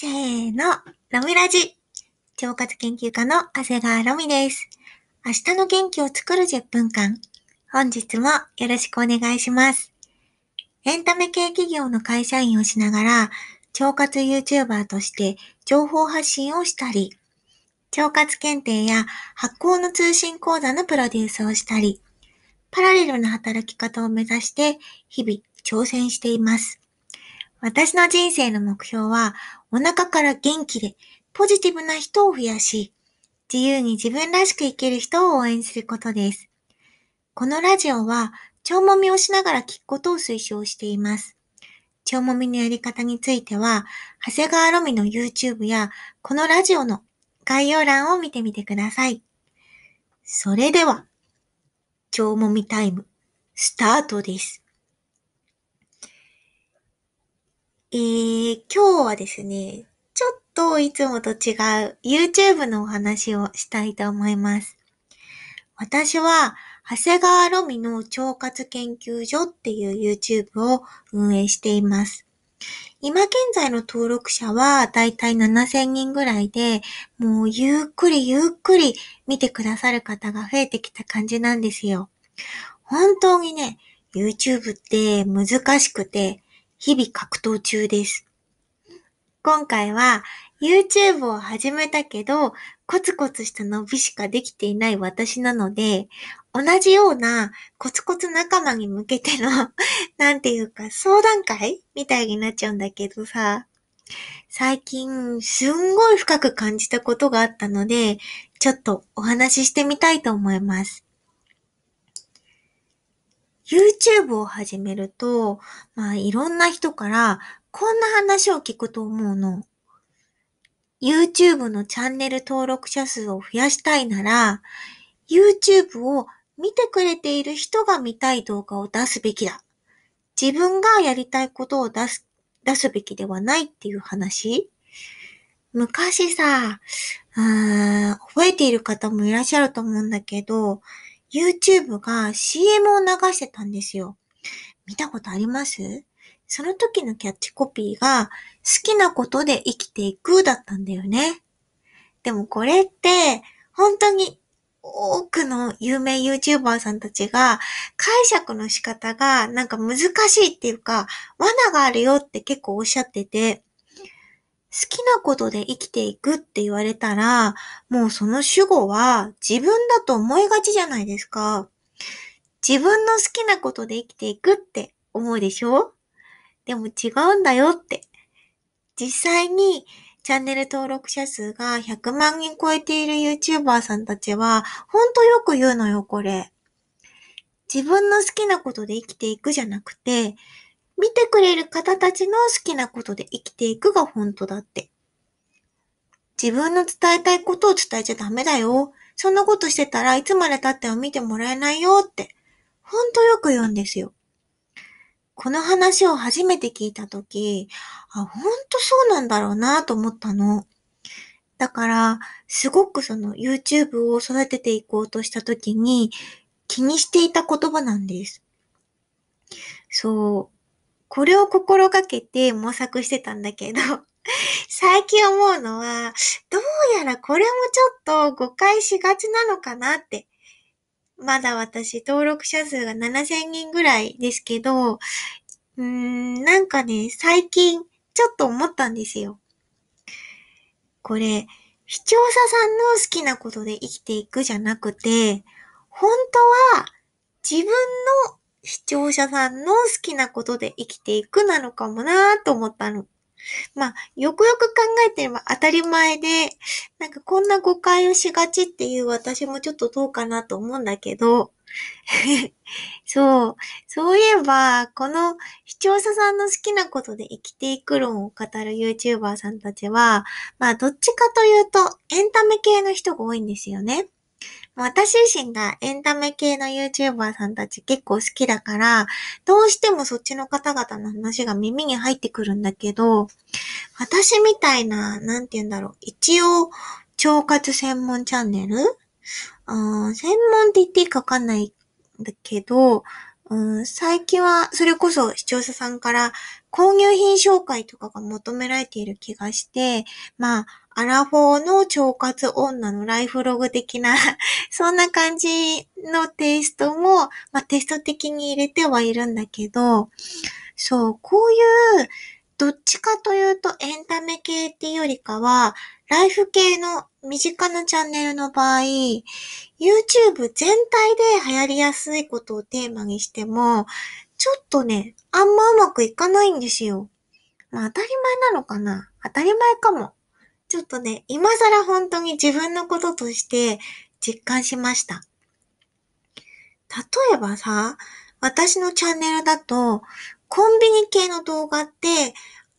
せーの、ロミラジ。腸活研究家の長谷川ロミです。明日の元気を作る10分間。本日もよろしくお願いします。エンタメ系企業の会社員をしながら、腸活 YouTuber として情報発信をしたり、腸活検定や発行の通信講座のプロデュースをしたり、パラレルな働き方を目指して日々挑戦しています。私の人生の目標はお腹から元気で、ポジティブな人を増やし、自由に自分らしく生きる人を応援することです。このラジオは、ちもみをしながら聞くことを推奨しています。ちもみのやり方については、長谷川ロミの YouTube や、このラジオの概要欄を見てみてください。それでは、ちもみタイム、スタートです。えー、今日はですね、ちょっといつもと違う YouTube のお話をしたいと思います。私は、長谷川ロミの腸活研究所っていう YouTube を運営しています。今現在の登録者はだいたい7000人ぐらいで、もうゆっくりゆっくり見てくださる方が増えてきた感じなんですよ。本当にね、YouTube って難しくて、日々格闘中です。今回は YouTube を始めたけど、コツコツした伸びしかできていない私なので、同じようなコツコツ仲間に向けての なんていうか相談会みたいになっちゃうんだけどさ、最近すんごい深く感じたことがあったので、ちょっとお話ししてみたいと思います。YouTube を始めると、まあいろんな人からこんな話を聞くと思うの。YouTube のチャンネル登録者数を増やしたいなら、YouTube を見てくれている人が見たい動画を出すべきだ。自分がやりたいことを出す、出すべきではないっていう話昔さ、覚えている方もいらっしゃると思うんだけど、YouTube が CM を流してたんですよ。見たことありますその時のキャッチコピーが、好きなことで生きていくだったんだよね。でもこれって、本当に多くの有名 YouTuber さんたちが解釈の仕方がなんか難しいっていうか、罠があるよって結構おっしゃってて、なことで生きていくって言われたら、もうその主語は自分だと思いがちじゃないですか。自分の好きなことで生きていくって思うでしょでも違うんだよって。実際にチャンネル登録者数が100万人超えている YouTuber さんたちは、ほんとよく言うのよ、これ。自分の好きなことで生きていくじゃなくて、見てくれる方たちの好きなことで生きていくが本当だって。自分の伝えたいことを伝えちゃダメだよ。そんなことしてたらいつまで経っても見てもらえないよって、ほんとよく言うんですよ。この話を初めて聞いたとき、あ、ほんとそうなんだろうなと思ったの。だから、すごくその YouTube を育てていこうとしたときに気にしていた言葉なんです。そう。これを心がけて模索してたんだけど最近思うのは、どうやらこれもちょっと誤解しがちなのかなって。まだ私登録者数が7000人ぐらいですけど、うーん、なんかね、最近ちょっと思ったんですよ。これ、視聴者さんの好きなことで生きていくじゃなくて、本当は自分の視聴者さんの好きなことで生きていくなのかもなぁと思ったの。まあ、よくよく考えてれば当たり前で、なんかこんな誤解をしがちっていう私もちょっとどうかなと思うんだけど、そう、そういえば、この視聴者さんの好きなことで生きていく論を語る YouTuber さんたちは、まあどっちかというとエンタメ系の人が多いんですよね。私自身がエンタメ系の YouTuber さんたち結構好きだから、どうしてもそっちの方々の話が耳に入ってくるんだけど、私みたいな、なんて言うんだろう、一応、腸活専門チャンネルうん、専門って言っていいかわかんないんだけど、うん、最近は、それこそ視聴者さんから購入品紹介とかが求められている気がして、まあ、アラフォーの腸活女のライフログ的な そんな感じのテイストも、まあ、テスト的に入れてはいるんだけど、そう、こういう、どっちかというとエンタメ系っていうよりかは、ライフ系の身近なチャンネルの場合、YouTube 全体で流行りやすいことをテーマにしても、ちょっとね、あんまうまくいかないんですよ。まあ当たり前なのかな当たり前かも。ちょっとね、今更本当に自分のこととして実感しました。例えばさ、私のチャンネルだと、コンビニ系の動画って、あん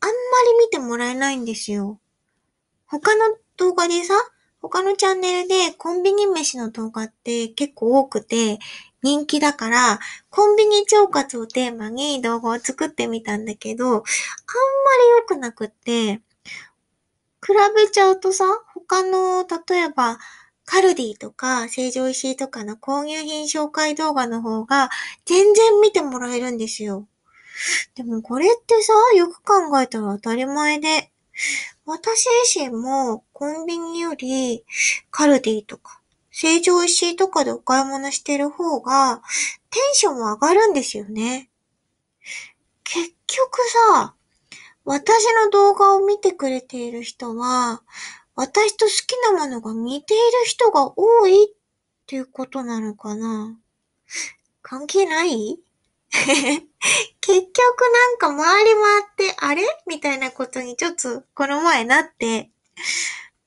まり見てもらえないんですよ。他の動画でさ、他のチャンネルでコンビニ飯の動画って結構多くて人気だから、コンビニ腸活をテーマに動画を作ってみたんだけど、あんまり良くなくって、比べちゃうとさ、他の、例えば、カルディとか、成城石井とかの購入品紹介動画の方が、全然見てもらえるんですよ。でもこれってさ、よく考えたら当たり前で、私自身もコンビニよりカルディとか、成城石井とかでお買い物してる方がテンションも上がるんですよね。結局さ、私の動画を見てくれている人は、私と好きなものが似ている人が多いっていうことなのかな関係ない 結局なんか回り回って、あれみたいなことにちょっとこの前なって。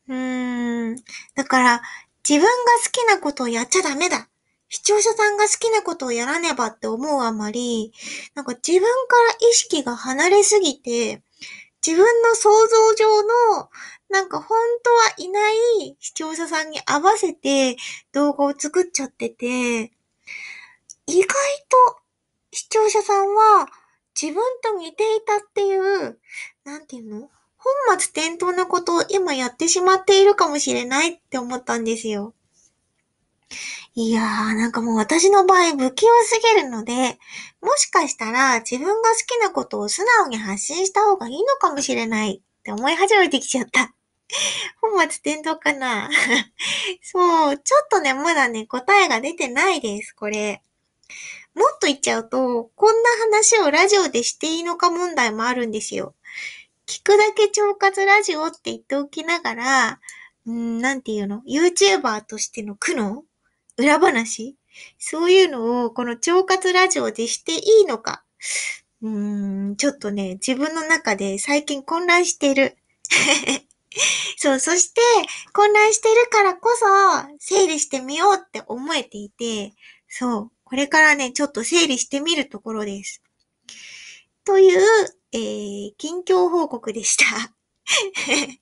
うーん。だから、自分が好きなことをやっちゃダメだ。視聴者さんが好きなことをやらねばって思うあまり、なんか自分から意識が離れすぎて、自分の想像上の、なんか本当はいない視聴者さんに合わせて動画を作っちゃってて、意外と視聴者さんは自分と似ていたっていう、なんていうの本末転倒なことを今やってしまっているかもしれないって思ったんですよ。いやー、なんかもう私の場合不器用すぎるので、もしかしたら自分が好きなことを素直に発信した方がいいのかもしれないって思い始めてきちゃった。本末転倒かな そう、ちょっとね、まだね、答えが出てないです、これ。もっと言っちゃうと、こんな話をラジオでしていいのか問題もあるんですよ。聞くだけ腸活ラジオって言っておきながら、んなんていうの ?YouTuber としての苦悩裏話そういうのをこの腸活ラジオでしていいのかうーん、ちょっとね、自分の中で最近混乱してる。そう、そして混乱してるからこそ整理してみようって思えていて、そう、これからね、ちょっと整理してみるところです。という、えー、近況報告でした。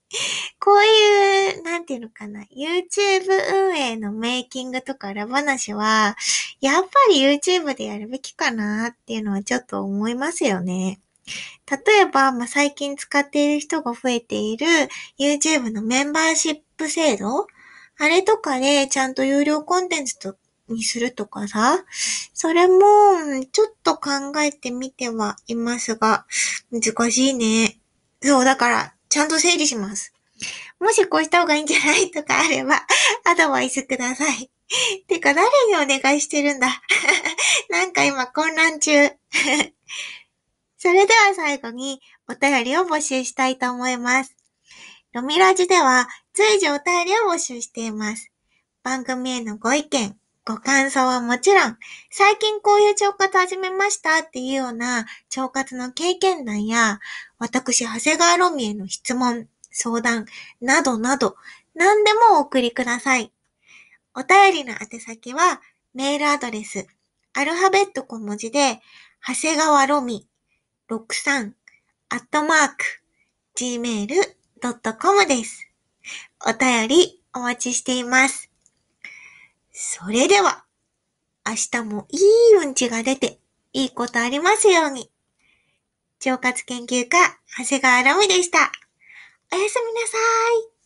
こういう、なんていうのかな、YouTube 運営のメイキングとか裏話は、やっぱり YouTube でやるべきかなっていうのはちょっと思いますよね。例えば、まあ、最近使っている人が増えている YouTube のメンバーシップ制度あれとかでちゃんと有料コンテンツとにするとかさ、それも、ちょっと考えてみてはいますが、難しいね。そう、だから、ちゃんと整理します。もしこうした方がいいんじゃないとかあれば、アドバイスください。てか、誰にお願いしてるんだ なんか今混乱中 それでは最後にお便りを募集したいと思います。ロミラジでは随時お便りを募集しています。番組へのご意見、ご感想はもちろん、最近こういう腸活始めましたっていうような腸活の経験談や、私、長谷川ロミへの質問、相談、などなど、何でもお送りください。お便りの宛先は、メールアドレス、アルファベット小文字で、長谷川ロミ63、アットマーク、gmail.com です。お便りお待ちしています。それでは、明日もいいうんちが出て、いいことありますように。腸活研究家、長谷川ラムでした。おやすみなさい。